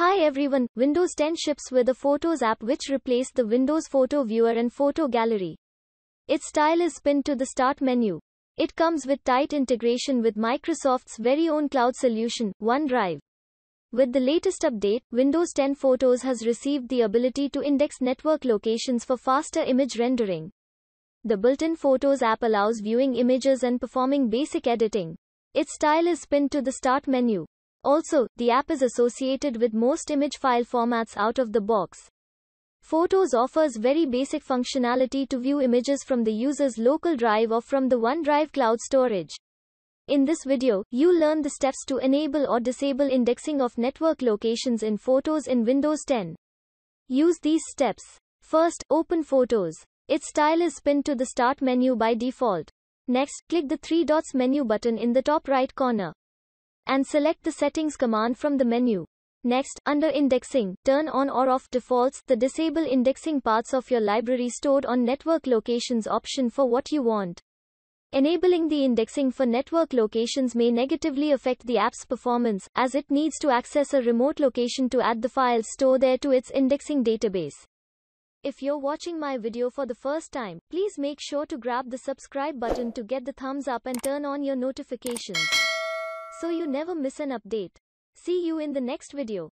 Hi everyone, Windows 10 ships with a Photos app which replaced the Windows Photo Viewer and Photo Gallery. Its style is pinned to the start menu. It comes with tight integration with Microsoft's very own cloud solution, OneDrive. With the latest update, Windows 10 Photos has received the ability to index network locations for faster image rendering. The built-in Photos app allows viewing images and performing basic editing. Its style is pinned to the start menu. Also, the app is associated with most image file formats out of the box. Photos offers very basic functionality to view images from the user's local drive or from the OneDrive cloud storage. In this video, you learn the steps to enable or disable indexing of network locations in Photos in Windows 10. Use these steps. First, open Photos. Its style is pinned to the Start menu by default. Next, click the three dots menu button in the top right corner and select the Settings command from the menu. Next, under Indexing, turn on or off defaults the Disable indexing parts of your library stored on network locations option for what you want. Enabling the indexing for network locations may negatively affect the app's performance, as it needs to access a remote location to add the files stored there to its indexing database. If you're watching my video for the first time, please make sure to grab the subscribe button to get the thumbs up and turn on your notifications so you never miss an update. See you in the next video.